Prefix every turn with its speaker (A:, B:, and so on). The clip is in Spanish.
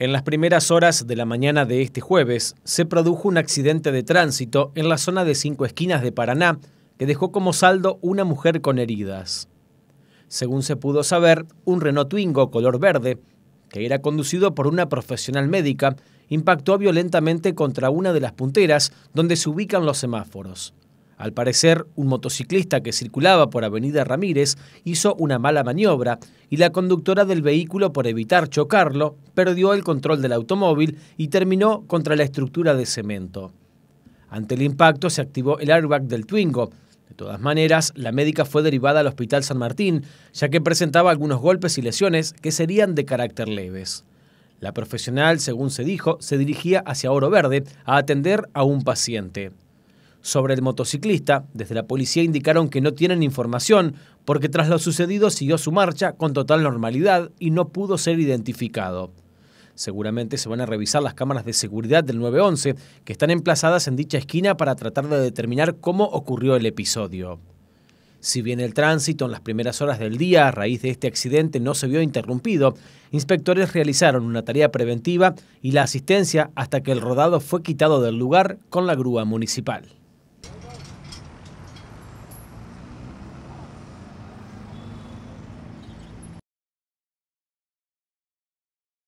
A: En las primeras horas de la mañana de este jueves se produjo un accidente de tránsito en la zona de Cinco Esquinas de Paraná que dejó como saldo una mujer con heridas. Según se pudo saber, un Renault Twingo color verde, que era conducido por una profesional médica, impactó violentamente contra una de las punteras donde se ubican los semáforos. Al parecer, un motociclista que circulaba por Avenida Ramírez hizo una mala maniobra y la conductora del vehículo, por evitar chocarlo, perdió el control del automóvil y terminó contra la estructura de cemento. Ante el impacto se activó el airbag del Twingo. De todas maneras, la médica fue derivada al Hospital San Martín, ya que presentaba algunos golpes y lesiones que serían de carácter leves. La profesional, según se dijo, se dirigía hacia Oro Verde a atender a un paciente. Sobre el motociclista, desde la policía indicaron que no tienen información porque tras lo sucedido siguió su marcha con total normalidad y no pudo ser identificado. Seguramente se van a revisar las cámaras de seguridad del 911 que están emplazadas en dicha esquina para tratar de determinar cómo ocurrió el episodio. Si bien el tránsito en las primeras horas del día a raíz de este accidente no se vio interrumpido, inspectores realizaron una tarea preventiva y la asistencia hasta que el rodado fue quitado del lugar con la grúa municipal.